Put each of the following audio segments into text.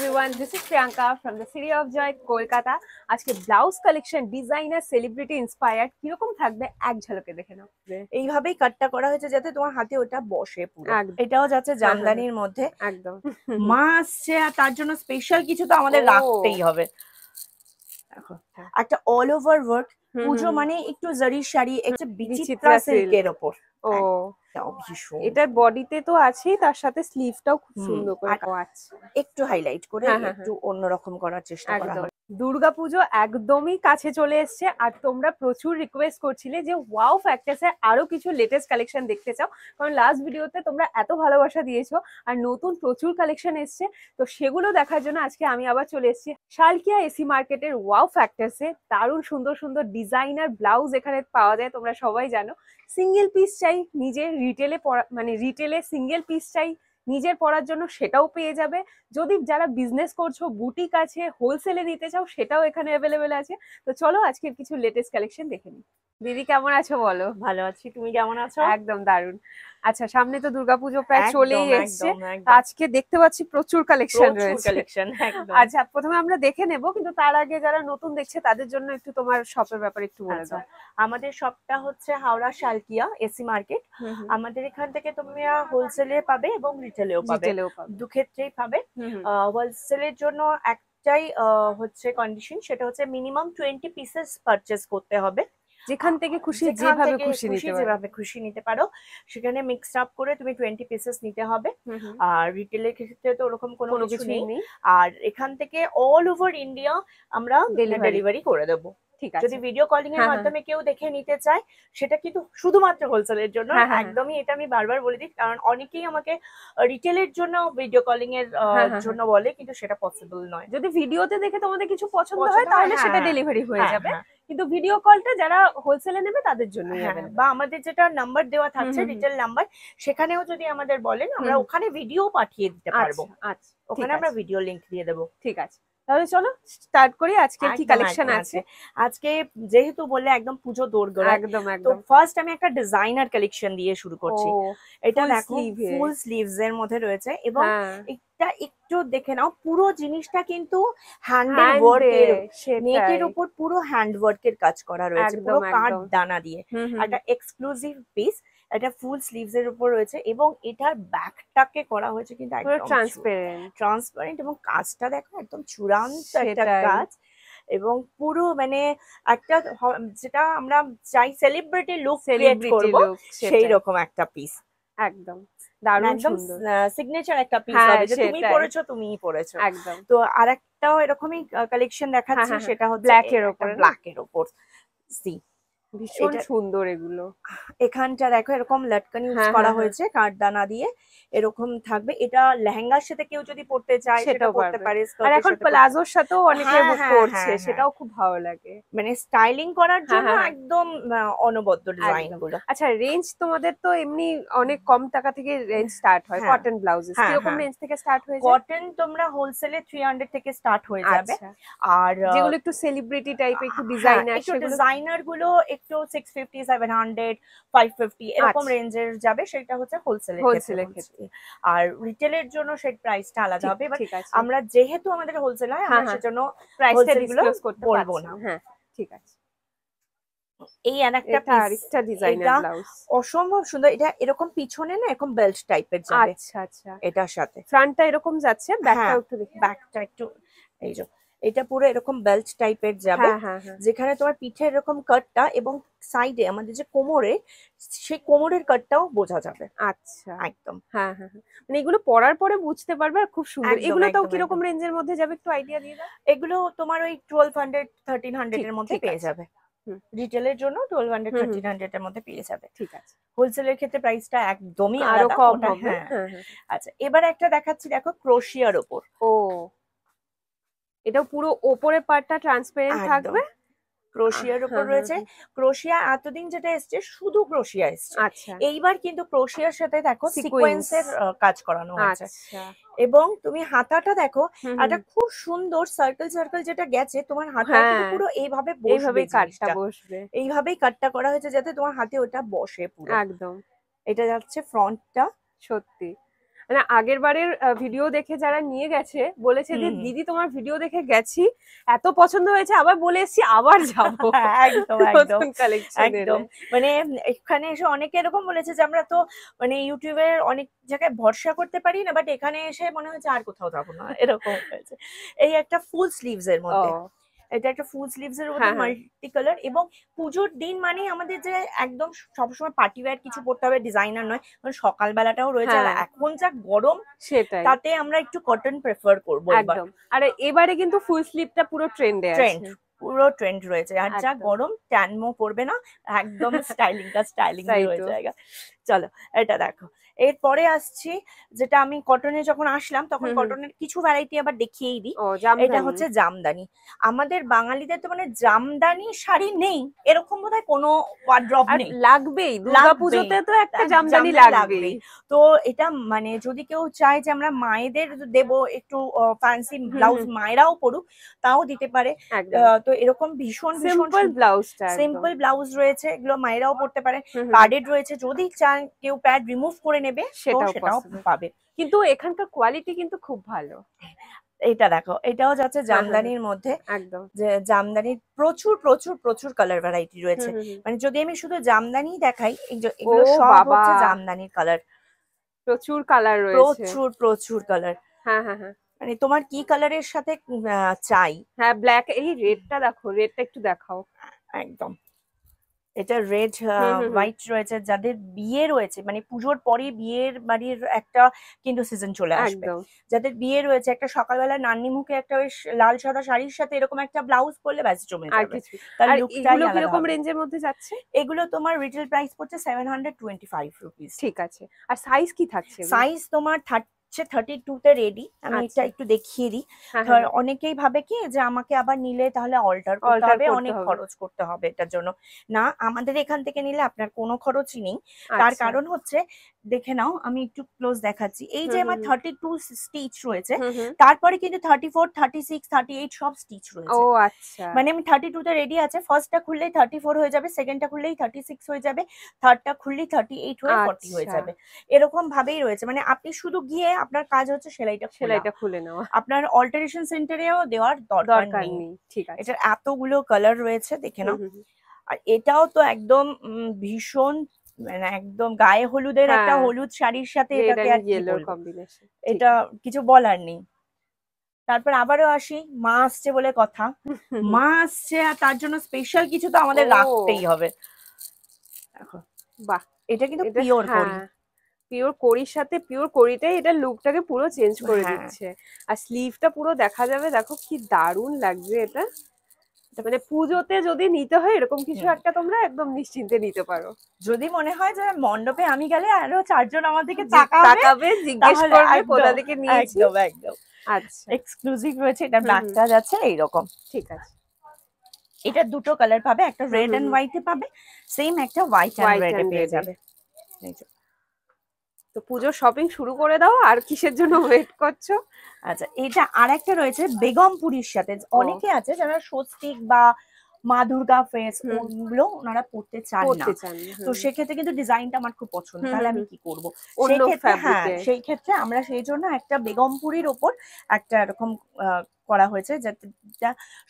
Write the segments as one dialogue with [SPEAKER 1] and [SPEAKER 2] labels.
[SPEAKER 1] Everyone this is Priyanka from the city of joy Kolkata আজকে blouse collection designer celebrity inspired কিরকম থাকবে এক ঝলকে দেখে নাও হ্যাঁ, এইভাবেই কাটটা করা হয়েছে যাতে তোমার হাতে ওটা বসে পুরো এটাও যাচ্ছে হ্যাঁ, হ্যাঁ, জামদানির মধ্যে একদম মা আসছে আর তার জন্য স্পেশাল কিছু তো আমাদের রাখতেই হবে একটা অল ওভার ওয়ার্ক পুজো মানে একটু জারি শাড়ি একটু বিচিত্রা সিল্কের ওপর ও এটা এটার বডিতে তো আছেই তার সাথে স্লিভটাও খুব সুন্দর করে একটু হাইলাইট করে হ্যাঁ, হ্যাঁ, হ্যাঁ। একটু অন্যরকম করার চেষ্টা করা দুর্গাপুজো একদমই কাছে চলে এসছে আর তোমরা প্রচুর রিকোয়েস্ট করছিলে যে ওয়াও এর আরো কিছু লেটেস্ট কালেকশন দেখতে চাও কারণ লাস্ট ভিডিওতে তোমরা এত ভালোবাসা দিয়েছো আর নতুন প্রচুর কালেকশন এসছে তো সেগুলো দেখার জন্য আজকে আমি আবার চলে এসেছি শালকিয়া এসি মার্কেটের ওয়াও এ দারুণ সুন্দর সুন্দর ডিজাইনার ব্লাউজ এখানে পাওয়া যায় তোমরা সবাই জানো সিঙ্গেল পিস চাই নিজে রিটেলে মানে রিটেলে সিঙ্গেল পিস চাই নিজের পড়ার জন্য সেটাও পেয়ে যাবে যদি যারা বিজনেস করছো বুটিক আছে হোলসেলে নিতে চাও সেটাও এখানে অ্যাভেলেবেল আছে তো চলো আজকের কিছু লেটেস্ট কালেকশন দেখে নিই দিদি কেমন আছো বলো ভালো আছি তুমি কেমন আছো একদম দারুন আচ্ছা সামনে তো দুর্গাপুজো প্রায় চলেই এসছে আজকে দেখতে পাচ্ছি প্রচুর কালেকশন রয়েছে আচ্ছা প্রথমে আমরা দেখে নেব কিন্তু তার আগে যারা নতুন দেখছে তাদের জন্য একটু তোমার শপের ব্যাপারে একটু বলে আচ্ছা। দাও আমাদের শপটা হচ্ছে হাওড়া শালকিয়া এসি মার্কেট আমাদের এখান থেকে তুমি হোলসেলে পাবে এবং রিটেলেও পাবে দু ক্ষেত্রেই পাবে হোলসেলের জন্য একটাই হচ্ছে কন্ডিশন সেটা হচ্ছে মিনিমাম টোয়েন্টি পিসেস পারচেস করতে হবে যেখান থেকে খুশি যেভাবে খুশি নিতে যেভাবে খুশি নিতে পারো সেখানে মিক্সড আপ করে তুমি টোয়েন্টি পিসেস নিতে হবে আর রিটেলের ক্ষেত্রে তো ওরকম কোনো কিছু নেই আর এখান থেকে অল ওভার ইন্ডিয়া আমরা ডেলিভারি করে দেবো যদি ভিডিও কলিং এর হ্যাঁ, হ্যাঁ। মাধ্যমে কেউ দেখে নিতে চায় সেটা কিন্তু শুধুমাত্র হোলসেলের জন্য হ্যাঁ, একদমই এটা আমি বারবার বলে দিই কারণ অনেকেই আমাকে রিটেলের জন্য ভিডিও কলিং এর জন্য বলে কিন্তু সেটা পসিবল নয় যদি ভিডিওতে দেখে তোমাদের কিছু পছন্দ হয় তাহলে সেটা ডেলিভারি হয়ে যাবে কিন্তু ভিডিও কলটা যারা হোলসেলে নেবে তাদের জন্য বা আমাদের যেটা নাম্বার দেওয়া থাকছে রিটেল নাম্বার সেখানেও যদি আমাদের বলেন আমরা ওখানে ভিডিও পাঠিয়ে দিতে পারবো আচ্ছা, আচ্ছা ওখানে আমরা ভিডিও লিংক দিয়ে দেবো ঠিক আছে তাহলে চলো স্টার্ট করি আজকে কি কালেকশন আছে আজকে যেহেতু বললে একদম পুজো দোরগোড়া একদম একদম ফার্স্ট আমি একটা ডিজাইনার কালেকশন দিয়ে শুরু করছি এটা দেখো ফুল স্লিভস এর মধ্যে রয়েছে এবং হ্যাঁ। এটা একটু দেখে নাও পুরো জিনিসটা কিন্তু হ্যান্ড ওয়ার্কের নেটের উপর পুরো হ্যান্ড ওয়ার্কের কাজ করা রয়েছে পুরো কাট দানা দিয়ে একটা এক্সক্লুসিভ পিস এটা ফুল স্লিভস এর উপর রয়েছে এবং এটার ব্যাকটাকে করা হয়েছে কিন্তু একদম ট্রান্সপারেন্ট ট্রান্সপারেন্ট এবং কাজটা দেখো একদম চূড়ান্ত একটা কাজ এবং পুরো মানে একটা যেটা আমরা চাই সেলিব্রিটি লুক ক্রিয়েট করব সেই রকম একটা পিস একদম সিগনেচার মানে একটা পিস তুমি হ্যাঁ, তুমিই একদম তো এরকমই কালেকশন দেখাচ্ছি হ্যাঁ, হ্যাঁ, সেটা হচ্ছে ব্ল্যাক এর ওপর ব্ল্যাক এর উপর সি ভীষণ সুন্দর এগুলো এখানটা দেখো এরকম লটকন হ্যাঁ, করা হ্যাঁ, হ্যাঁ। হয়েছে কাঠদানা দিয়ে এরকম থাকবে এটা লেহেঙ্গার সাথে কেউ যদি পড়তে চায় পড়তে পারে আর এখন প্লাজোর সাথেও অনেকে পড়ছে সেটাও খুব ভালো লাগে মানে স্টাইলিং করার জন্য একদম অনবদ্য ডিজাইন গুলো আচ্ছা রেঞ্জ তোমাদের তো এমনি অনেক কম টাকা থেকে রেঞ্জ স্টার্ট হয় কটন ব্লাউজেস কিরকম রেঞ্জ থেকে স্টার্ট হয়ে যায় কটন তোমরা হোলসেলে 300 থেকে স্টার্ট হয়ে যাবে আচ্ছা। আর যেগুলো একটু সেলিব্রিটি টাইপের একটু ডিজাইনার ডিজাইনার গুলো একটু six fifty seven hundred five fifty এরকম রেঞ্জের আচ্ছা। যাবে সেটা হচ্ছে হোলসেলের হোলসেলের ক্ষেত্রে আর রিটেলের জন্য সেই প্রাইসটা আলাদা হবে এবার আমরা যেহেতু আমাদের হোলসেল হয় হ্যাঁ, আমরা হ্যাঁ। সেজন্য প্রাইসটা ডিসক্লোজ করতে বলবো না হ্যাঁ ঠিক আছে এই আর একটা আরেকটা অসম্ভব সুন্দর এটা এরকম পিছনে না এরকম বেল্ট টাইপের আচ্ছা আচ্ছা এটার সাথে ফ্রন্টটা এরকম যাচ্ছে ব্যাকটা একটু দেখি ব্যাকটা একটু এই যে এটা পুরো এরকম বেল্ট টাইপের যাবে হ্যাঁ, হ্যাঁ, হ্যাঁ। যেখানে তোমার পিঠে এরকম কাটটা এবং সাইডে আমাদের যে কোমরে সেই কোমরের কাটটাও বোঝা যাবে আচ্ছা একদম হ্যাঁ হ্যাঁ মানে এগুলো পরার পরে বুঝতে পারবে আর খুব সুন্দর এগুলো তাও কিরকম রেঞ্জের মধ্যে যাবে একটু আইডিয়া দিয়ে দাও এগুলো তোমার ওই টুয়েলভ হান্ড্রেড থার্টিন হান্ড্রেড এর মধ্যে পেয়ে যাবে রিটেলের জন্য টুয়েলভ হান্ড্রেড থার্টিন হান্ড্রেড এর মধ্যে পেয়ে যাবে ঠিক আছে হোলসেলের ক্ষেত্রে প্রাইসটা একদমই আরো কম আচ্ছা এবার একটা দেখাচ্ছি দেখো ক্রোশিয়ার ওপর ও এটা পুরো ওপরের পার্টটা ট্রান্সপারেন্ট থাকবে ক্রোশিয়ার উপর হ্যাঁ, হ্যাঁ, রয়েছে হ্যাঁ। ক্রোশিয়া এতদিন যেটা এসছে শুধু ক্রোশিয়া এসছে আচ্ছা। এইবার কিন্তু ক্রোশিয়ার সাথে দেখো সিকোয়েন্সের কাজ করানো হয়েছে আচ্ছা। এবং তুমি হাতাটা দেখো একটা খুব সুন্দর সার্কেল সার্কেল যেটা গেছে তোমার হাতটা পুরো এইভাবে এইভাবেই কাটটা বসবে এইভাবেই কাটটা করা হয়েছে যাতে তোমার হাতে ওটা বসে পুরো একদম এটা যাচ্ছে ফ্রন্টটা সত্যি মানে আগের বারের ভিডিও দেখে যারা নিয়ে গেছে বলেছে যে দিদি তোমার ভিডিও দেখে গেছি এত পছন্দ হয়েছে আবার বলে এসছি আবার যাবো একদম একদম একদম মানে এখানে এসে অনেকে এরকম বলেছে যে আমরা তো মানে ইউটিউবের অনেক জায়গায় ভরসা করতে পারি না বাট এখানে এসে মনে হচ্ছে আর কোথাও যাবো না এরকম হয়েছে এই একটা ফুল স্লিভস এর মধ্যে এটা একটা ফুল স্লিভস এর মধ্যে মাল্টি হ্যাঁ, হ্যাঁ। কালার এবং পুজোর দিন মানে আমাদের যে একদম সবসময় পার্টি ওয়্যার কিছু পড়তে হবে ডিজাইনার নয় মানে সকালবেলাটাও রয়েছে হ্যাঁ। আর এখন যা গরম সেটাই তাতে আমরা একটু কটন প্রেফার করব একদম আর এবারে কিন্তু ফুল স্লিভটা পুরো ট্রেন্ডে আছে ট্রেন্ড পুরো ট্রেন্ড রয়েছে আর যা গরম ট্যানমো পড়বে না একদম স্টাইলিংটা স্টাইলিং হয়ে জায়গা চলো এটা দেখো এরপরে আসছি যেটা আমি কটনে যখন আসলাম তখন কটনের কিছু ভ্যারাইটি আবার দেখিয়েই দিই এটা হচ্ছে জামদানি আমাদের বাঙালিদের তো মানে জামদানি শাড়ি নেই এরকম বোধ হয় কোনো লাগবেই পুজোতে তো একটা জামদানি লাগবেই তো এটা মানে যদি কেউ চায় যে আমরা মায়েদের দেব একটু ফ্যান্সি ব্লাউজ মায়েরাও পরুক তাও দিতে পারে তো এরকম ভীষণ ভীষণ ব্লাউজ সিম্পল ব্লাউজ রয়েছে এগুলো মায়েরাও পড়তে পারে কার্ডেড রয়েছে যদি চায় কেউ প্যাড রিমুভ করে নেবে সেটাও সেটাও পাবে কিন্তু এখানকার কোয়ালিটি কিন্তু খুব ভালো এটা দেখো এটাও যাচ্ছে হ্যাঁ, হ্যাঁ, হ্যাঁ। জামদানির মধ্যে যে জামদানির প্রচুর প্রচুর প্রচুর কালার ভ্যারাইটি রয়েছে মানে যদি আমি শুধু জামদানি দেখাই সব হচ্ছে জামদানির কালার প্রচুর কালার প্রচুর প্রচুর কালার হ্যাঁ হ্যাঁ হ্যাঁ মানে তোমার কি কালারের সাথে চাই হ্যাঁ ব্ল্যাক এই রেডটা দেখো রেডটা একটু দেখাও একদম এটা রেড হোয়াইট রয়েছে যাদের বিয়ে রয়েছে মানে পুজোর পরে বিয়ের বাড়ির একটা কিন্তু সিজন চলে আসবে যাদের বিয়ে রয়েছে একটা সকালবেলা নান্নি মুখে একটা লাল সাদা শাড়ির সাথে এরকম একটা ব্লাউজ পরলে ব্যাস জমে যাবে মধ্যে যাচ্ছে এগুলো তোমার রিটেল প্রাইস পড়ছে ফাইভ রুপিস ঠিক আছে আর সাইজ কি থাকছে সাইজ তোমার থার্টি হচ্ছে থার্টি তে রেডি আমি আচ্ছা। এটা একটু দেখিয়ে দিই হ্যাঁ, হ্যাঁ। অনেকেই ভাবে কি যে আমাকে আবার নিলে তাহলে অল্টার করতে হবে অনেক খরচ করতে হবে এটার জন্য না আমাদের এখান থেকে নিলে আপনার কোনো খরচই নেই তার আচ্ছা। কারণ হচ্ছে দেখে নাও আমি একটু ক্লোজ দেখাচ্ছি এই যে আমার থার্টি টু স্টিচ রয়েছে তারপরে কিন্তু thirty four thirty six thirty eight সব স্টিচ রয়েছে ও আচ্ছা মানে আমি থার্টি টু তে রেডি আছে ফার্স্টটা খুললেই থার্টি ফোর হয়ে যাবে সেকেন্ডটা খুললেই থার্টি সিক্স হয়ে যাবে থার্ডটা খুললেই থার্টি এইট হয়ে ফর্টি হয়ে আচ্ছা। যাবে এরকম ভাবেই রয়েছে মানে আপনি শুধু গিয়ে আপনার কাজ হচ্ছে সেলাইটা সেলাইটা খুলে নেওয়া আপনার অল্টারেশন সেন্টারেও দেওয়ার দরকার নেই ঠিক আছে এটার এতগুলো কালার রয়েছে দেখে নাও আর এটাও তো একদম ভীষণ মানে একদম গায়ে হলুদের হ্যাঁ। একটা হলুদ শাড়ির সাথে এটাকে আর এটা কিছু বলার নেই তারপর আবারও আসি মা আসছে বলে কথা মা আসছে আর তার জন্য স্পেশাল কিছু তো আমাদের রাখতেই হবে দেখো বাহ এটা কিন্তু হ্যাঁ। পিওর করি পিওর করির সাথে পিওর করিটাই এটা লুকটাকে পুরো চেঞ্জ করে হ্যাঁ। দিচ্ছে আর স্লিভটা পুরো দেখা যাবে দেখো কি দারুন লাগছে এটা মানে পুজোতে যদি নিতে হয় এরকম কিছু একটা তোমরা একদম নিশ্চিন্তে নিতে পারো যদি মনে হয় যে মন্ডপে আমি গেলে আরো চারজন আমার দিকে তাকাবে জিজ্ঞেস করবে কোথা থেকে নিয়েছি একদম একদম আচ্ছা এক্সক্লুসিভ রয়েছে এটা ব্ল্যাক কাজ আছে এইরকম ঠিক আছে এটা দুটো কালার পাবে একটা রেড এন্ড হোয়াইটে পাবে সেম একটা হোয়াইট এন্ড রেডে পেয়ে যাবে তো পুজো শপিং শুরু করে দাও আর কিসের জন্য ওয়েট করছো আচ্ছা এটা আর একটা রয়েছে বেগমপুরীর সাথে অনেকে আছে যারা সস্তিক বা মা দুর্গা ফেস ওগুলো ওনারা পড়তে চান না তো সেক্ষেত্রে কিন্তু ডিজাইনটা আমার খুব পছন্দ তাহলে আমি কি করবো হ্যাঁ সেই ক্ষেত্রে আমরা সেই জন্য একটা বেগমপুরীর ওপর একটা এরকম করা হয়েছে যাতে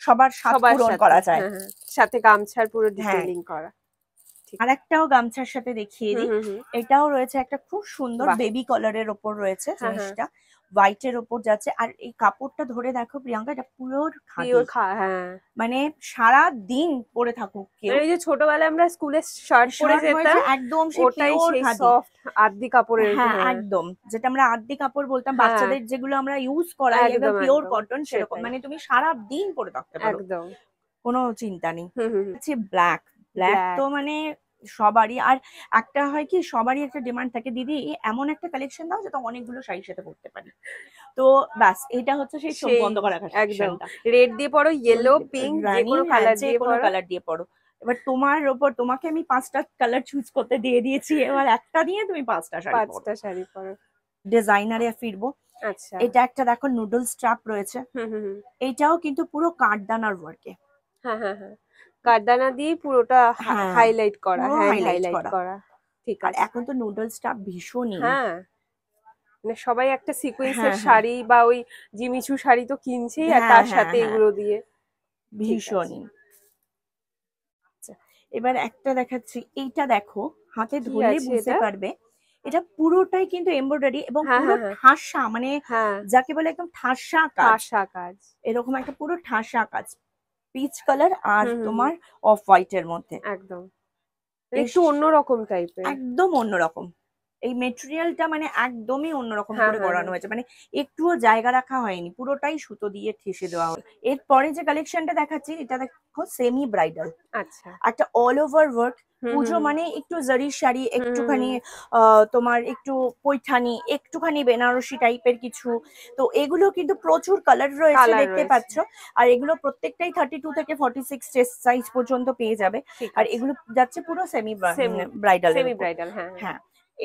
[SPEAKER 1] সবার স্বাদ পূরণ করা যায় হ্যাঁ, হ্যাঁ। সাথে গামছার পুরো ডিজাইনিং হ্যাঁ। করা আর একটাও গামছার সাথে দেখিয়ে দিই এটাও রয়েছে একটা খুব সুন্দর বেবি কলারের ওপর রয়েছে জিনিসটা হ্যাঁ, হ্যাঁ। হোয়াইট এর ওপর যাচ্ছে আর এই কাপড়টা ধরে দেখো প্রিয়াঙ্কা এটা পিওর হ্যাঁ। মানে সারা দিন পরে থাকুক মানে এই যে ছোটবেলায় আমরা স্কুলে শার্ট পরে যেতাম একদম ওটাই সেই সফট আদ্দি কাপড়ের হ্যাঁ একদম যেটা আমরা আদ্দি কাপড় বলতাম বাচ্চাদের যেগুলো আমরা ইউজ করা একদম পিওর কটন সেরকম মানে তুমি সারা দিন পরে থাকতে পারো একদম কোনো চিন্তা নেই হচ্ছে ব্ল্যাক ব্ল্যাক তো মানে সবারই আর একটা হয় কি সবারই একটা ডিমান্ড থাকে দিদি এমন একটা কালেকশন দাও যেটা অনেকগুলো শাড়ির সাথে পড়তে পারে তো ব্যাস এটা হচ্ছে সেই চোখ বন্ধ করা একদম রেড দিয়ে পড়ো ইয়েলো পিঙ্ক যে কালার দিয়ে কোনো কালার দিয়ে পড়ো এবার তোমার ওপর তোমাকে আমি পাঁচটা কালার চুজ করতে দিয়ে দিয়েছি এবার একটা দিয়ে তুমি পাঁচটা শাড়ি পাঁচটা শাড়ি পরো ডিজাইনারে ফিরবো আচ্ছা এটা একটা দেখো নুডলস ট্র্যাপ রয়েছে এটাও কিন্তু পুরো কাঠদানার ওয়ার্কে হ্যাঁ হ্যাঁ হ্যাঁ কাদানা দিয়ে পুরোটা হাইলাইট হ্যাঁ, করা হাইলাইট হ্যাঁ, করা ঠিক আছে এখন তো নুডলসটা ভীষণই হ্যাঁ মানে সবাই একটা সিকোয়েন্সের হ্যাঁ, শাড়ি বা ওই জিমিচু শাড়ি তো কিনছেই আর তার সাথে এগুলো দিয়ে ভীষণই আচ্ছা, এবার একটা দেখাচ্ছি এইটা দেখো হাতে ধরে বুঝতে পারবে এটা পুরোটাই কিন্তু এমব্রয়ডারি এবং পুরো ঠাসা মানে যাকে বলে একদম ঠাসা ঠাসা কাজ এরকম একটা পুরো ঠাসা কাজ পিচ কালার আর তোমার অফ হোয়াইট এর মধ্যে একদম একটু অন্যরকম টাইপের একদম অন্যরকম এই মেটেরিয়ালটা মানে একদমই অন্যরকম হ্যাঁ, করে করানো হ্যাঁ, হ্যাঁ। হয়েছে মানে একটুও জায়গা রাখা হয়নি পুরোটাই সুতো দিয়ে ঠেসে দেওয়া হয় এরপরে যে কালেকশনটা দেখাচ্ছি এটা দেখো সেমি ব্রাইডাল আচ্ছা একটা অল ওভার ওয়ার্ক পুজো মানে একটু জারির শাড়ি একটুখানি তোমার একটু পৈঠানি একটুখানি বেনারসি টাইপের কিছু তো এগুলো কিন্তু প্রচুর কালার রয়েছে দেখতে পাচ্ছ আর এগুলো প্রত্যেকটাই থার্টি টু থেকে ফর্টি সিক্স সাইজ পর্যন্ত পেয়ে যাবে আর এগুলো যাচ্ছে পুরো সেমি ব্রাইডাল সেমি ব্রাইডাল হ্যাঁ হ্যাঁ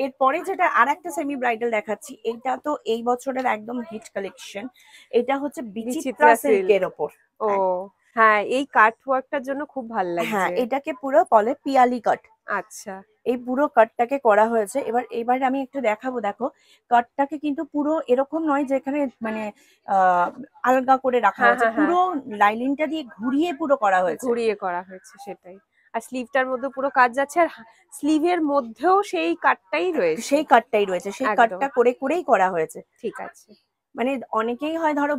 [SPEAKER 1] এরপরে যেটা আর একটা সেমি ব্রাইডাল দেখাচ্ছি এটা তো এই বছরের একদম হিট কালেকশন এটা হচ্ছে বিচিত্রা সিল্কের ওপর ও হ্যাঁ এই কাট ওয়ার্কটার জন্য খুব ভালো লাগে হ্যাঁ এটাকে পুরো বলে পিয়ালি কাট আচ্ছা এই পুরো কাটটাকে করা হয়েছে এবার এবার আমি একটু দেখাবো দেখো কাটটাকে কিন্তু পুরো এরকম নয় যেখানে মানে আলগা করে রাখা হ্যাঁ, হয়েছে হ্যাঁ, হ্যাঁ। পুরো লাইলিনটা দিয়ে ঘুরিয়ে পুরো করা হয়েছে ঘুরিয়ে করা হয়েছে সেটাই আর স্লিভটার মধ্যে পুরো কাজ যাচ্ছে আর স্লিভের মধ্যেও সেই কাটটাই রয়েছে সেই কাটটাই রয়েছে সেই কাটটা করে করেই করা হয়েছে ঠিক আছে মানে অনেকেই হয় ধরো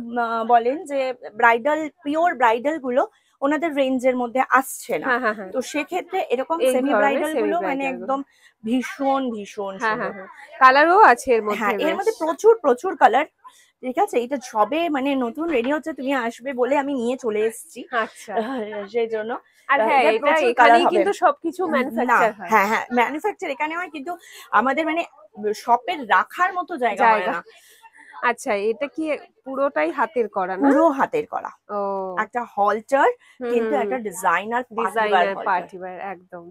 [SPEAKER 1] বলেন যে ব্রাইডাল পিওর ব্রাইডাল গুলো ওনাদের রেঞ্জের মধ্যে আসছে না হ্যাঁ, হ্যাঁ, হ্যাঁ। তো সেক্ষেত্রে এরকম সেমি ব্রাইডাল গুলো মানে একদম ভীষণ ভীষণ কালারও আছে এর মধ্যে এর মধ্যে প্রচুর প্রচুর কালার ঠিক আছে এটা সবে মানে নতুন রেডি হচ্ছে তুমি আসবে বলে আমি নিয়ে চলে এসেছি আচ্ছা। সেই জন্য হ্যাঁ, সবকিছু হ্যাঁ, হ্যাঁ, এখানে হয় কিন্তু আমাদের মানে শপের রাখার মতো না আচ্ছা এটা কি পুরোটাই হাতের করা পুরো হাতের করা একটা হলটার কিন্তু একটা ডিজাইনার পার্টি একদম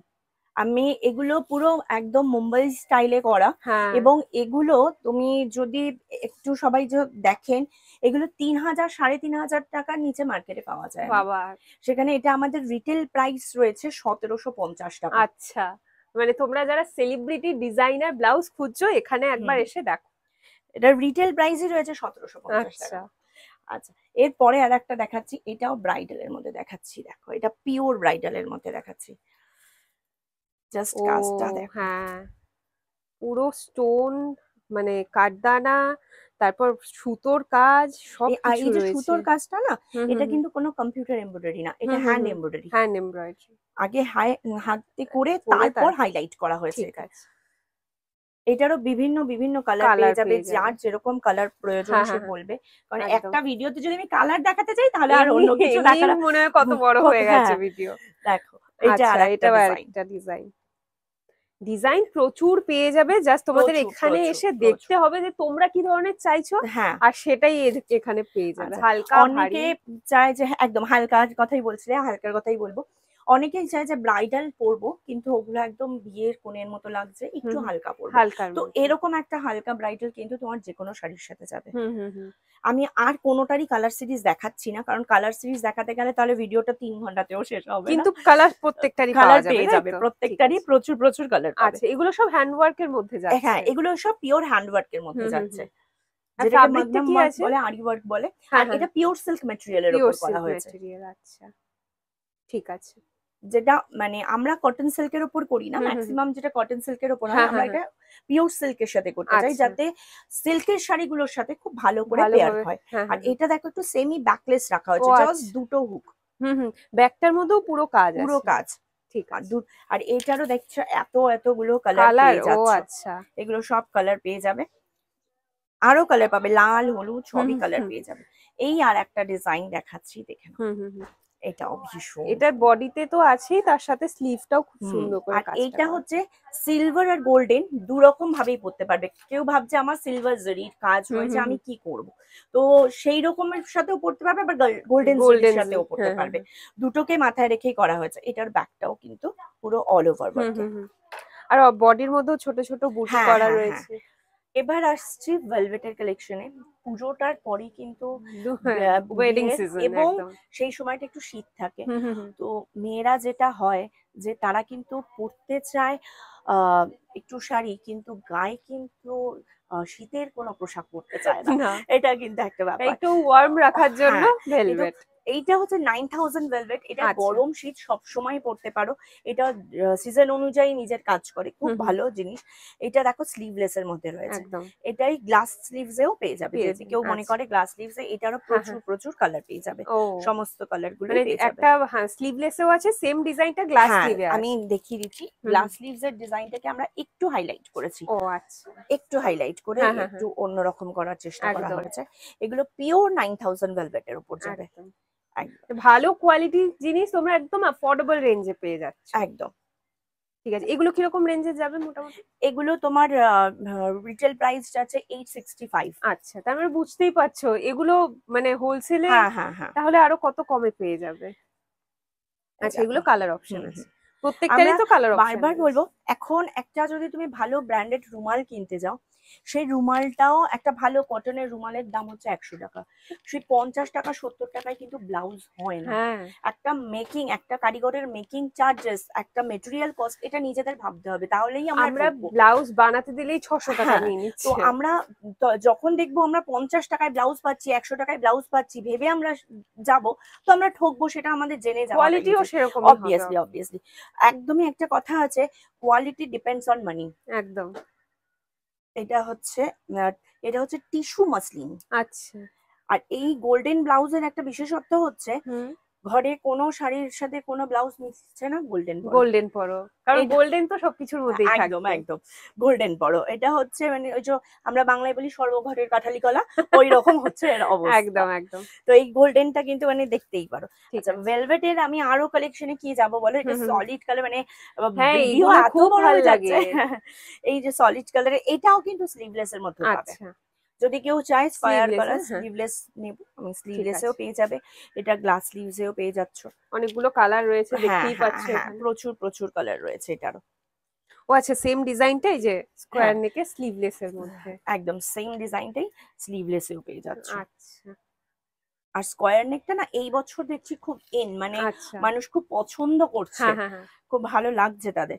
[SPEAKER 1] আমি এগুলো পুরো একদম মুম্বাই স্টাইলে করা হ্যাঁ। এবং এগুলো তুমি যদি একটু সবাই দেখেন এগুলো তিন হাজার সাড়ে তিন হাজার টাকার নিচে মার্কেটে পাওয়া যায় বাবা সেখানে এটা আমাদের রিটেল প্রাইস রয়েছে সতেরোশো পঞ্চাশ টাকা আচ্ছা মানে তোমরা যারা সেলিব্রিটি ডিজাইনার ব্লাউজ খুঁজছো এখানে একবার এসে দেখো এটা রিটেল প্রাইসই রয়েছে সতেরোশো পঞ্চাশ টাকা আচ্ছা, আচ্ছা এরপরে আর একটা দেখাচ্ছি এটাও ব্রাইডাল এর মধ্যে দেখাচ্ছি দেখো এটা পিওর ব্রাইডাল এর মধ্যে দেখাচ্ছি জাস্ট কাজটা দেখো হ্যাঁ পুরো স্টোন মানে কাঠদানা তারপর সুতোর কাজ সব এই যে সুতোর কাজটা না এটা কিন্তু কোনো কম্পিউটার এমব্রয়ডারি না এটা হ্যান্ড এমব্রয়ডারি হ্যান্ড এমব্রয়ডারি আগে হাতে করে তারপর হাইলাইট করা হয়েছে এটারও বিভিন্ন বিভিন্ন কালার পেয়ে যাবে যার যেরকম কালার প্রয়োজন হ্যাঁ, সে হ্যাঁ, হ্যাঁ। বলবে কারণ একটা ভিডিওতে যদি আমি কালার দেখাতে চাই তাহলে আর অন্য কিছু দেখার মনে হয় কত বড় হয়ে গেছে ভিডিও দেখো এটা আচ্ছা, এটা ডিজাইন ডিজাইন প্রচুর পেয়ে যাবে জাস্ট তোমাদের এখানে এসে দেখতে হবে যে তোমরা কি ধরনের চাইছো হ্যাঁ। আর সেটাই এখানে পেয়ে যাবে আচ্ছা। হালকা অনেকে চায় যে হ্যাঁ, একদম হালকা কথাই বলছিলে হালকার কথাই বলবো অনেকেই চায় যে ব্রাইডাল পরবো কিন্তু ওগুলো একদম বিয়ের কোনের মতো লাগছে একটু হালকা পরবো হালকা তো এরকম একটা হালকা ব্রাইডাল কিন্তু তোমার যে কোনো শাড়ির সাথে যাবে আমি আর কোনোটারই কালার সিরিজ দেখাচ্ছি না কারণ কালার সিরিজ দেখাতে গেলে তাহলে ভিডিওটা তিন ঘন্টাতেও শেষ হবে কিন্তু কালার প্রত্যেকটারই কালার পেয়ে যাবে প্রত্যেকটারই প্রচুর প্রচুর কালার আছে আচ্ছা, এগুলো সব হ্যান্ড ওয়ার্কের মধ্যে হ্যাঁ, যাচ্ছে হ্যাঁ এগুলো সব পিওর হ্যান্ড এর মধ্যে যাচ্ছে বলে আর হ্যাঁ, হ্যাঁ। এটা পিওর সিল্ক উপর হয়েছে আচ্ছা ঠিক আছে যেটা মানে আমরা কটন সিল্কের ওপর করি না ম্যাক্সিমাম যেটা কটন সিল্কের ওপর হয় আমরা হ্যাঁ, এটা পিওর হ্যাঁ। সিল্কের সাথে করতে চাই আচ্ছা। যাতে সিল্কের শাড়িগুলোর সাথে খুব ভালো করে পেয়ার হয় হ্যাঁ, আর এটা দেখো একটু সেমি ব্যাকলেস রাখা হয়েছে জাস্ট আচ্ছা। দুটো হুক হুম হুম ব্যাকটার মধ্যেও পুরো কাজ পুরো কাজ ঠিক আছে আর এটারও দেখছো এত এতগুলো কালার ও আচ্ছা এগুলো সব কালার পেয়ে যাবে আরো কালার পাবে লাল হলুদ সবই কালার পেয়ে যাবে এই আর একটা ডিজাইন দেখাচ্ছি দেখে হুম হুম এটাও ভীষণ এটা বডিতে আচ্ছা, তো আছেই তার সাথে স্লিভটাও খুব সুন্দর করে আর এইটা হচ্ছে সিলভার আর গোল্ডেন দু রকম ভাবেই পড়তে পারবে কেউ ভাবছে আমার সিলভার জরির কাজ হয়েছে আমি কি করব তো সেই রকমের সাথেও পড়তে পারবে আবার গোল্ডেন গোল্ডেন সাথেও পড়তে হ্যাঁ, হ্যাঁ, পারবে হ্যাঁ। দুটোকে মাথায় রেখেই করা হয়েছে এটার ব্যাকটাও কিন্তু পুরো অল ওভার আর বডির মধ্যেও ছোট ছোট বুটি করা রয়েছে এবার আসছি ভেলভেটের কালেকশনে পুজোটার পরই কিন্তু হ্যাঁ, এবং সেই সময়টা একটু শীত থাকে তো মেয়েরা যেটা হয় যে তারা কিন্তু পড়তে চায় একটু শাড়ি কিন্তু গায়ে কিন্তু শীতের কোনো পোশাক পরতে চায় না এটা কিন্তু একটা ব্যাপার একটু ওয়ার্ম রাখার হ্যাঁ, জন্য ভেলভেট এইটা হচ্ছে নাইন থাউজেন্ড ভেলভেট এটা আচ্ছা। গরম শীত সব সময় পড়তে পারো এটা সিজন অনুযায়ী নিজের কাজ করে খুব ভালো জিনিস এটা দেখো স্লিভলেস এর মধ্যে রয়েছে এটাই গ্লাস স্লিভস এও পেয়ে যাবে যদি কেউ মনে আচ্ছা। করে গ্লাস স্লিভস এ এটারও হ্যাঁ, প্রচুর হ্যাঁ। প্রচুর কালার পেয়ে যাবে সমস্ত কালার গুলো মানে একটা স্লিভলেস হ্যাঁ, এও আছে সেম ডিজাইনটা গ্লাস স্লিভে আমি দেখিয়ে দিচ্ছি গ্লাস স্লিভস এর ডিজাইনটাকে আমরা একটু হাইলাইট করেছি ও আচ্ছা একটু হাইলাইট করে একটু অন্যরকম করার চেষ্টা করা হয়েছে এগুলো পিওর নাইন থাউজেন্ড ভেলভেট এর উপর যাবে ভালো কোয়ালিটি জিনিস তোমরা একদম অ্যাফোর্ডেবল রেঞ্জে পেয়ে যাচ্ছ একদম ঠিক আছে এগুলো কিরকম রেঞ্জে যাবে মোটামুটি এগুলো তোমার রিটেল প্রাইস আছে এইট সিক্সটি ফাইভ আচ্ছা তার মানে বুঝতেই পারছো এগুলো মানে হোলসেলে হ্যাঁ, হ্যাঁ, হ্যাঁ। তাহলে আরো কত কমে পেয়ে যাবে আচ্ছা, আচ্ছা। এগুলো কালার অপশন আছে প্রত্যেকটারই তো কালার বারবার বলবো এখন একটা যদি তুমি ভালো ব্র্যান্ডেড রুমাল কিনতে যাও সেই রুমালটাও একটা ভালো কটনের রুমালের দাম হচ্ছে একশো টাকা সেই পঞ্চাশ টাকা সত্তর টাকায় কিন্তু ব্লাউজ হয় না হ্যাঁ। একটা মেকিং একটা কারিগরের মেকিং চার্জেস একটা মেটেরিয়াল কস্ট এটা নিজেদের ভাবতে হবে তাহলেই আমরা ব্লাউজ বানাতে দিলেই ছশো টাকা হ্যাঁ, তো আমরা যখন দেখবো আমরা পঞ্চাশ টাকায় ব্লাউজ পাচ্ছি একশো টাকায় ব্লাউজ পাচ্ছি ভেবে আমরা যাব তো আমরা ঠকবো সেটা আমাদের জেনে যাবো কোয়ালিটিও সেরকম অবভিয়াসলি অবভিয়াসলি একদমই একটা কথা আছে কোয়ালিটি ডিপেন্ডস অন মানি একদম এটা হচ্ছে এটা হচ্ছে টিস্যু মাসলিন আচ্ছা আর এই গোল্ডেন ব্লাউজের একটা বিশেষত্ব হচ্ছে ঘরে কোনো শাড়ির সাথে কোনো ব্লাউজ মিশছে না গোল্ডেন গোল্ডেন পরো কারণ গোল্ডেন তো সবকিছুর মধ্যে একদম একদম গোল্ডেন পরো এটা হচ্ছে মানে ওই যে আমরা বাংলায় বলি সর্বঘরের কাঠালি কলা ওই রকম হচ্ছে এর অবস্থা একদম একদম তো এই গোল্ডেনটা কিন্তু মানে দেখতেই পারো আচ্ছা ভেলভেটের আমি আরো কালেকশনে কি যাব বলো এটা সলিড কালার মানে হ্যাঁ, খুব ভালো লাগে এই যে সলিড কালারে এটাও কিন্তু স্লিভলেস এর মধ্যে পাবে আচ্ছা যদি কেউ চায় স্কয়ার করা স্লিভলেস হ্যাঁ। নেব আমি মানে স্লিভলেসেও পেয়ে যাবে এটা গ্লাস স্লিভসেও পেয়ে যাচ্ছ অনেকগুলো কালার রয়েছে হ্যাঁ, দেখতেই হ্যাঁ, পাচ্ছ প্রচুর প্রচুর কালার রয়েছে এটারও ও আচ্ছা সেম ডিজাইনটাই যে স্কোয়ার নেকে স্লিভলেস এর মধ্যে একদম সেম ডিজাইনটাই স্লিভলেসেও পেয়ে যাচ্ছ আচ্ছা আর স্কোয়ার নেকটা না এই বছর দেখছি খুব এন মানে আচ্ছা। মানুষ খুব পছন্দ করছে হ্যাঁ, হ্যাঁ, হ্যাঁ। খুব ভালো লাগছে তাদের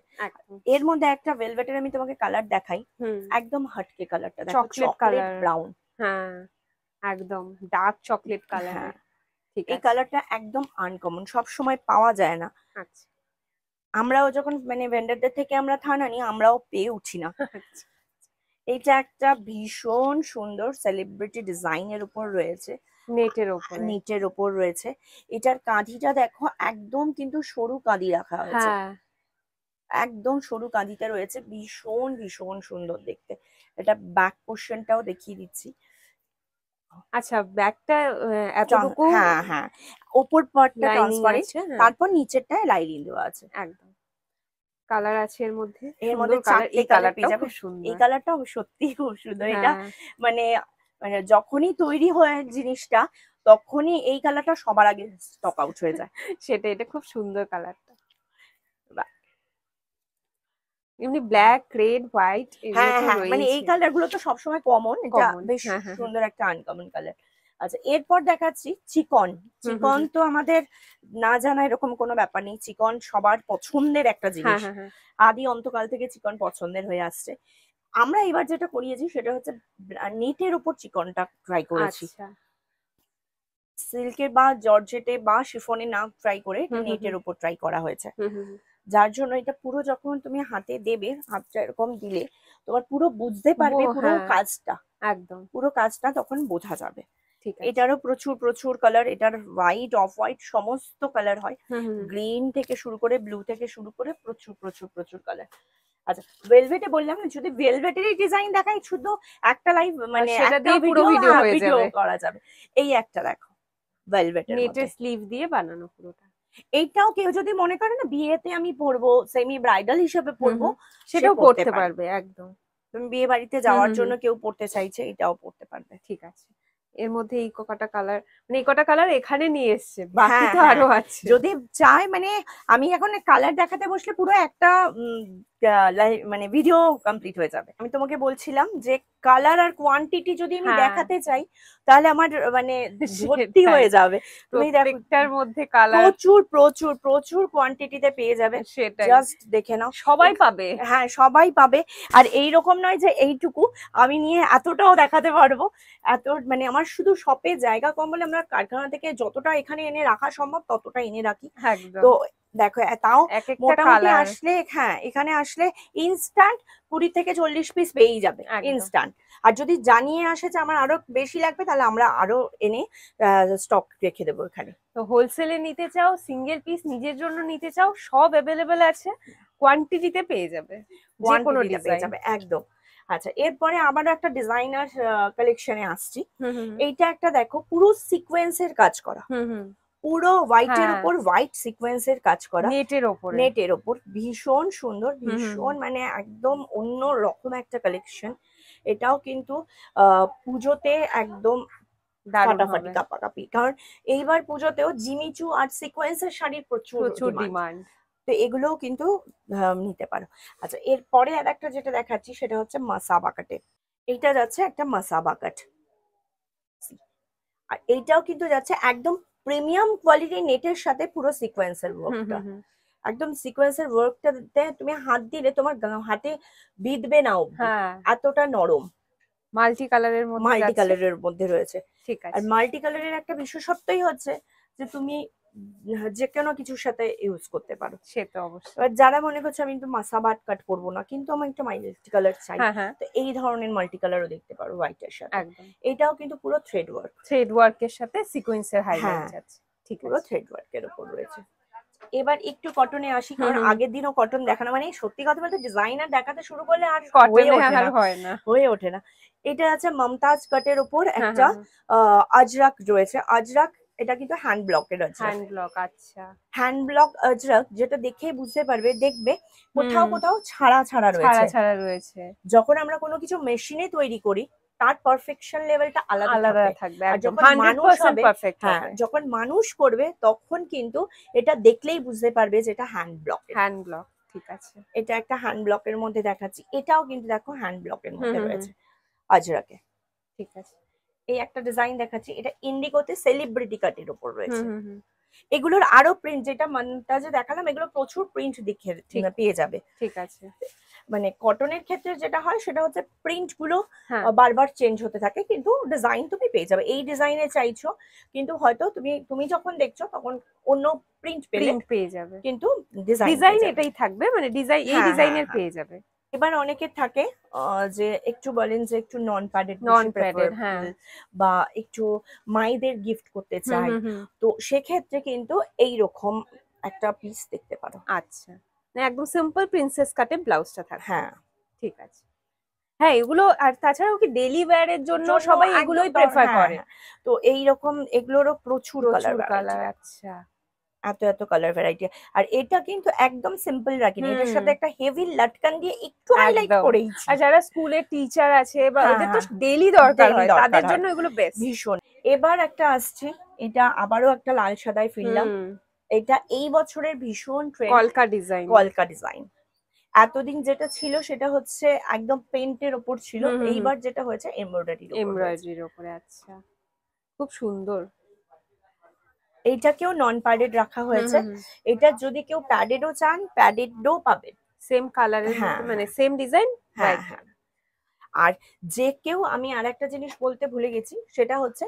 [SPEAKER 1] এর মধ্যে একটা ভেলভেটের আমি তোমাকে কালার দেখাই একদম হাটকে কালারটা চকলেট কালার ব্রাউন একদম ডার্ক চকলেট কালার ঠিক এই কালারটা একদম আনকমন সব সময় পাওয়া যায় না আচ্ছা। আমরাও যখন মানে ভেন্ডারদের থেকে আমরা থানা নিই আমরাও পেয়ে উঠি না আচ্ছা, এইটা একটা ভীষণ সুন্দর সেলিব্রিটি ডিজাইনের উপর রয়েছে নেটের ওপর নেটের ওপর রয়েছে এটার কাঁধিটা দেখো একদম কিন্তু সরু কাঁধি রাখা হয়েছে হ্যাঁ। একদম সরু কাঁধিতে রয়েছে ভীষণ ভীষণ সুন্দর দেখতে এটা ব্যাক পোর্শনটাও দেখিয়ে দিচ্ছি আচ্ছা ব্যাকটা এতটুকু হ্যাঁ হ্যাঁ ওপর পার্টটা ট্রান্সপারেন্ট হ্যাঁ। তারপর নিচেরটায় লাইলিন দেওয়া আছে একদম কালার আছে এর মধ্যে এর মধ্যে এই কালারটা এই কালারটা সত্যি খুব সুন্দর এটা হ্যাঁ। মানে মানে যখনই তৈরি হয় জিনিসটা তখনই এই কালারটা সবার আগে স্টক আউট হয়ে যায় সেটা এটা খুব সুন্দর কালারটা এমনি ব্ল্যাক রেড হোয়াইট মানে এই কালার গুলো তো সবসময় কমন এটা বেশ হ্যাঁ, হ্যাঁ, হ্যাঁ। সুন্দর একটা আনকমন কালার আচ্ছা এরপর দেখাচ্ছি চিকন চিকন তো আমাদের না জানা এরকম কোনো ব্যাপার নেই চিকন সবার পছন্দের একটা জিনিস আদি অন্তকাল থেকে চিকন পছন্দের হয়ে আসছে আমরা এবার যেটা করিয়েছি সেটা হচ্ছে নেটের উপর চিকনটা ট্রাই করেছি আচ্ছা। সিল্কে বা জর্জেটে বা শিফনে না ট্রাই করে নেটের উপর ট্রাই করা হয়েছে যার জন্য এটা পুরো যখন তুমি হাতে দেবে হাতটা এরকম দিলে তোমার পুরো বুঝতে পারবে পুরো হ্যাঁ। কাজটা একদম পুরো কাজটা তখন বোঝা যাবে এটারও প্রচুর প্রচুর কালার এটার হোয়াইট অফ হোয়াইট সমস্ত কালার হয় গ্রিন থেকে শুরু করে ব্লু থেকে শুরু করে প্রচুর প্রচুর প্রচুর কালার আচ্ছা, যদি মানে স্লিভ হ্যাঁ, দিয়ে বানানো পুরোটা এইটাও কেউ যদি মনে করে না বিয়েতে আমি পরবো সেমি ব্রাইডাল হিসেবে পরবো
[SPEAKER 2] সেটাও পড়তে পারবে
[SPEAKER 1] একদম তুমি বিয়ে বাড়িতে যাওয়ার জন্য কেউ পড়তে চাইছে এটাও পড়তে পারবে ঠিক আছে এর মধ্যে এই কটা কালার মানে এই কটা কালার এখানে নিয়ে এসছে হ্যাঁ, বাকি তো হ্যাঁ। আরো আছে যদি চাই মানে আমি এখন কালার দেখাতে বসলে পুরো একটা মানে ভিডিও কমপ্লিট হয়ে যাবে আমি তোমাকে বলছিলাম যে কালার আর কোয়ান্টিটি যদি আমি হ্যাঁ। দেখাতে চাই তাহলে আমার মানে ভর্তি হয়ে যাবে তুমি দেখোটার মধ্যে কালার প্রচুর প্রচুর প্রচুর কোয়ান্টিটিতে পেয়ে যাবে সেটা জাস্ট দেখে নাও সবাই পাবে হ্যাঁ সবাই পাবে আর এই রকম নয় যে এইটুকু আমি নিয়ে এতটাও দেখাতে পারবো এত মানে আমার শুধু শপে জায়গা কম বলে আমরা কারখানা থেকে যতটা এখানে এনে রাখা সম্ভব ততটা এনে রাখি তো দেখো তাও মোটামুটি আসলে হ্যাঁ এখানে আসলে ইনস্ট্যান্ট কুড়ি থেকে চল্লিশ পিস পেয়েই যাবে ইনস্ট্যান্ট আর যদি জানিয়ে আসে যে আমার আরো বেশি লাগবে তাহলে আমরা আরো এনে স্টক রেখে দেবো এখানে তো হোলসেলে নিতে চাও সিঙ্গেল পিস নিজের জন্য নিতে চাও সব অ্যাভেলেবেল আছে কোয়ান্টিটিতে পেয়ে যাবে কোয়ান্টিটিতে পেয়ে যাবে একদম আচ্ছা এরপরে আবারও একটা ডিজাইনার কালেকশনে আসছি এইটা একটা দেখো পুরো সিকোয়েন্সের কাজ করা পুরো হোয়াইটের হ্যাঁ। উপর হোয়াইট সিকোয়েন্সের কাজ করা নেটের ওপর নেটের ওপর ভীষণ সুন্দর ভীষণ মানে একদম অন্য রকম একটা কালেকশন এটাও কিন্তু পুজোতে একদম ফাটাফাটি কাপাকাপি কারণ এইবার পুজোতেও জিমিচু আর সিকোয়েন্সের শাড়ির প্রচুর প্রচুর ডিমান্ড তো এগুলোও কিন্তু নিতে পারো আচ্ছা এরপরে আর একটা যেটা দেখাচ্ছি সেটা হচ্ছে মাসাবা কাটে এইটা যাচ্ছে একটা মাসাবা কাট আর এইটাও কিন্তু যাচ্ছে একদম প্রিমিয়াম কোয়ালিটি নেটের সাথে পুরো সিকোয়েন্সের ওয়ার্কটা একদম সিকোয়েন্সের ওয়ার্কটাতে তুমি হাত দিলে তোমার হাতে বিঁধবে না হ্যাঁ। এতটা নরম মাল্টি কালারের মধ্যে মাল্টি কালারের মধ্যে রয়েছে ঠিক আছে আর মাল্টি কালারের একটা বিশেষত্বই হচ্ছে যে তুমি যে কোনো কিছুর সাথে ইউজ করতে পারো সে তো অবশ্যই এবার যারা মনে করছে আমি একটু মাসা বাট কাট করবো না কিন্তু আমার একটা মাল্টি কালার চাই হ্যাঁ, হ্যাঁ। তো এই ধরনের মাল্টি কালারও দেখতে পারো হোয়াইট এর সাথে এটাও কিন্তু পুরো থ্রেড ওয়ার্ক থ্রেড ওয়ার্ক এর সাথে সিকোয়েন্সের হাইলাইট আছে ঠিক পুরো থ্রেড ওয়ার্কের উপর রয়েছে এবার একটু কটনে আসি কারণ আগের দিনও কটন দেখানো মানে সত্যি কথা বলতে ডিজাইনার দেখাতে শুরু করলে আর হয় না হয়ে ওঠে না এটা আছে মমতাজ কাটের উপর হ্যাঁ, একটা আজরাক রয়েছে আজরাক এটা কিন্তু হ্যান্ড ব্লকের আছে হ্যান্ড ব্লক আচ্ছা হ্যান্ড ব্লক আজরক যেটা দেখে বুঝতে পারবে দেখবে কোথাও কোথাও ছাড়া ছাড়া রয়েছে ছাড়া ছাড়া রয়েছে যখন আমরা কোনো কিছু মেশিনে তৈরি করি তার পারফেকশন লেভেলটা আলাদা আলাদা থাকবে আর যখন মানুষ হবে হ্যাঁ যখন মানুষ করবে তখন কিন্তু এটা দেখলেই বুঝতে পারবে যে এটা হ্যান্ড ব্লক হ্যান্ড ব্লক ঠিক আছে এটা একটা হ্যান্ড ব্লকের মধ্যে দেখাচ্ছি এটাও কিন্তু দেখো হ্যান্ড ব্লকের মধ্যে রয়েছে আজরাকে ঠিক আছে এই একটা ডিজাইন দেখাচ্ছি এটা ইন্ডিগোতে সেলিব্রিটি কাটের উপর রয়েছে এগুলোর আরো প্রিন্ট যেটা যে দেখালাম এগুলো প্রচুর প্রিন্ট দেখে পেয়ে যাবে ঠিক আছে মানে কটনের ক্ষেত্রে যেটা হয় সেটা হচ্ছে প্রিন্ট গুলো হ্যাঁ। বারবার চেঞ্জ হতে থাকে কিন্তু ডিজাইন তুমি পেয়ে যাবে এই ডিজাইনে চাইছো কিন্তু হয়তো তুমি তুমি যখন দেখছো তখন অন্য প্রিন্ট পেলে পেয়ে যাবে কিন্তু ডিজাইন এটাই থাকবে মানে ডিজাইন এই ডিজাইনের হ্যাঁ, হ্যাঁ, পেয়ে যাবে এবার অনেকে থাকে যে একটু বলেন যে একটু নন প্যাডেড নন প্যাডেড হ্যাঁ বা একটু মাইদের গিফট করতে চাই তো সেক্ষেত্রে কিন্তু এই রকম একটা পিস দেখতে পারো আচ্ছা না একদম সিম্পল প্রিন্সেস কাটে ব্লাউজটা থাকে হ্যাঁ ঠিক আছে হ্যাঁ এগুলো আর তাছাড়াও কি ডেলি ওয়্যারের জন্য সবাই এগুলোই প্রেফার হ্যাঁ, করে হ্যাঁ। তো এই রকম এগুলোরও প্রচুর কালার আচ্ছা এত এত কালার ভ্যারাইটি আর এটা কিন্তু একদম সিম্পল রাখিনি এটার সাথে একটা হেভি লটকান দিয়ে একটু হাইলাইট করেই আর যারা স্কুলে টিচার আছে বা ওদের তো ডেইলি হ্যাঁ। দরকার হয় তাদের জন্য এগুলো বেস্ট ভীষণ এবার একটা আসছে এটা আবারও একটা লাল সাদায় ফিরলাম এটা এই বছরের ভীষণ ট্রেন্ড কলকা ডিজাইন কলকা ডিজাইন এতদিন যেটা ছিল সেটা হচ্ছে একদম পেন্টের ওপর ছিল এইবার যেটা হয়েছে এমব্রয়ডারির এমব্রয়ডারির ওপরে আচ্ছা খুব সুন্দর এইটাকেও নন প্যাডেড রাখা হয়েছে এটা যদি কেউ প্যাডেডও চান প্যাডেডও পাবেন সেম কালারের হ্যাঁ। মানে সেম ডিজাইন হ্যাঁ হ্যাঁ আর যে কেউ আমি আর একটা জিনিস বলতে ভুলে গেছি সেটা হচ্ছে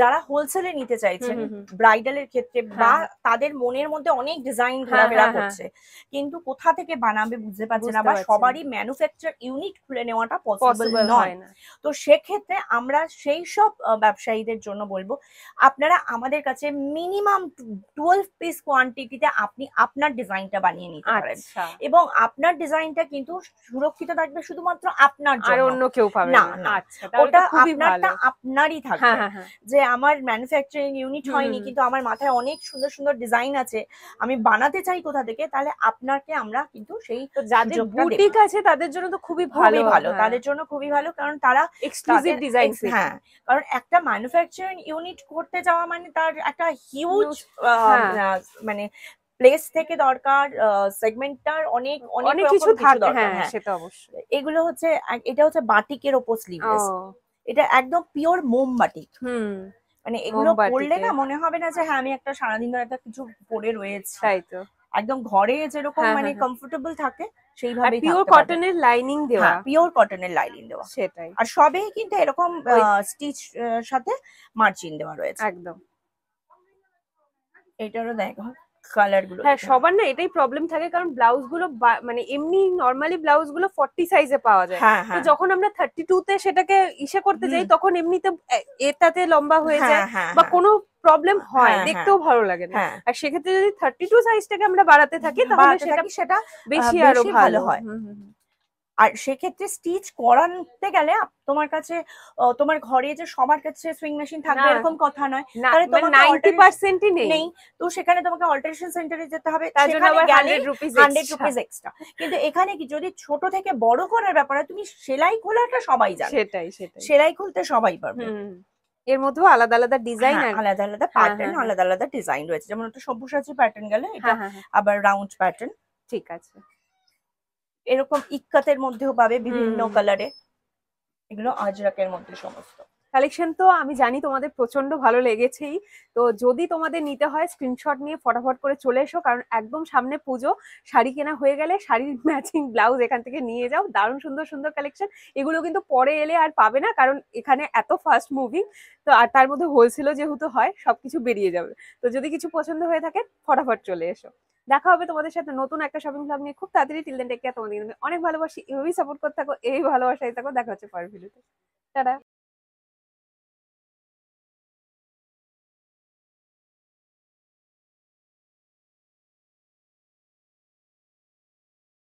[SPEAKER 1] যারা হোলসেলে নিতে চাইছেন ব্রাইডালের ক্ষেত্রে হ্যাঁ। বা তাদের মনের মধ্যে অনেক ডিজাইন হ্যাঁ, ঘোরাফেরা হ্যাঁ, করছে কিন্তু কোথা থেকে বানাবে বুঝতে পারছে না বা সবারই ম্যানুফ্যাকচার ইউনিট খুলে নেওয়াটা পসিবল নয় তো সেক্ষেত্রে আমরা সেই সব ব্যবসায়ীদের জন্য বলবো আপনারা আমাদের কাছে মিনিমাম টুয়েলভ পিস কোয়ান্টিটিতে আপনি আপনার ডিজাইনটা বানিয়ে নিতে পারেন আচ্ছা। এবং আপনার ডিজাইনটা কিন্তু সুরক্ষিত থাকবে শুধুমাত্র আপনার জন্য অন্য কেউ পাবে না আচ্ছা, ওটা আপনারটা আপনারই থাকবে যে আমার ম্যানুফ্যাকচারিং ইউনিট হয়নি কিন্তু আমার মাথায় অনেক সুন্দর সুন্দর ডিজাইন আছে আমি বানাতে চাই কোথা থেকে তাহলে আপনাকে আমরা কিন্তু সেই যাদের বুটিক আছে তাদের জন্য তো খুবই ভালো ভালো হ্যাঁ। তাদের জন্য খুবই ভালো কারণ তারা এক্সক্লুসিভ ডিজাইন হ্যাঁ কারণ একটা ম্যানুফ্যাকচারিং ইউনিট করতে যাওয়া মানে তার একটা হিউজ হ্যাঁ। মানে প্লেস থেকে দরকার সেগমেন্টটার অনেক অনেক কিছু থাকে হ্যাঁ, হ্যাঁ সেটা অবশ্যই এগুলো হচ্ছে এটা হচ্ছে বাটিকের ওপর স্লিভলেস এটা একদম পিওর মোমবাটি মানে এগুলো পরলে না মনে হবে না যে হ্যাঁ আমি একটা সারাদিন ধরে একটা কিছু পরে রয়েছে তাই তো একদম ঘরে যেরকম হ্যাঁ, মানে কমফোর্টেবল হ্যাঁ, হ্যাঁ। থাকে সেইভাবে পিওর কটনের লাইনিং দেওয়া পিওর কটনের লাইনিং দেওয়া সেটাই আর সবেই কিন্তু এরকম স্টিচ সাথে মার্জিন দেওয়া রয়েছে একদম এটারও দেখো কালার গুলো হ্যাঁ সবার না এটাই প্রবলেম থাকে কারণ ব্লাউজ গুলো মানে এমনি নর্মালি ব্লাউজ গুলো পাওয়া যায় হ্যাঁ, তো হ্যাঁ। যখন আমরা থার্টি টু তে সেটাকে ইসে করতে যাই তখন এমনিতে এটাতে লম্বা হয়ে হ্যাঁ, যায় বা কোনো প্রবলেম হয় দেখতেও ভালো লাগে না আর সেক্ষেত্রে যদি থার্টি টু সাইজটাকে আমরা বাড়াতে থাকি তাহলে সেটা সেটা বেশি আরো ভালো হয় আর সেক্ষেত্রে স্টিচ করানতে গেলে তোমার কাছে তোমার ঘরে যে সবার কাছে সুইং মেশিন থাকবে এরকম কথা নয় তাহলে মানে তোমার নেই নেই তো সেখানে তোমাকে অল্টারেশন সেন্টারে যেতে হবে তার জন্য রুপিস এক্সট্রা কিন্তু এখানে কি যদি ছোট থেকে বড় করার ব্যাপারে তুমি সেলাই খোলাটা সবাই জানো সেটাই সেটাই সেলাই খুলতে সবাই পারবে এর মধ্যেও আলাদা আলাদা ডিজাইন হ্যাঁ, আলাদা আলাদা প্যাটার্ন হ্যাঁ, হ্যাঁ। আলাদা আলাদা ডিজাইন রয়েছে যেমন একটা সব্যসাচী প্যাটার্ন গেলে এটা আবার রাউন্ড প্যাটার্ন ঠিক আছে এরকম ইক্কাতের মধ্যেও পাবে বিভিন্ন কালারে এগুলো আজরাকের মধ্যে সমস্ত কালেকশন তো আমি জানি তোমাদের প্রচন্ড ভালো লেগেছেই তো যদি তোমাদের নিতে হয় স্ক্রিনশট নিয়ে ফটাফট করে চলে এসো কারণ একদম সামনে পুজো শাড়ি কেনা হয়ে গেলে শাড়ির ম্যাচিং ব্লাউজ এখান থেকে নিয়ে যাও দারুণ সুন্দর সুন্দর কালেকশন এগুলো কিন্তু পরে এলে আর পাবে না কারণ এখানে এত ফাস্ট মুভিং তো আর তার মধ্যে হোলসেলও যেহেতু হয় সবকিছু বেরিয়ে যাবে তো যদি কিছু পছন্দ হয়ে থাকে ফটাফট চলে এসো দেখা হবে তোমাদের সাথে নতুন একটা শপিং ব্লগ নিয়ে খুব তাড়াতাড়ি টিল দেন টেক কেয়ার তোমাদের অনেক ভালোবাসি এভাবেই সাপোর্ট করতে থাকো এই ভালোবাসাই থাকো দেখা হচ্ছে পরের ভিডিওতে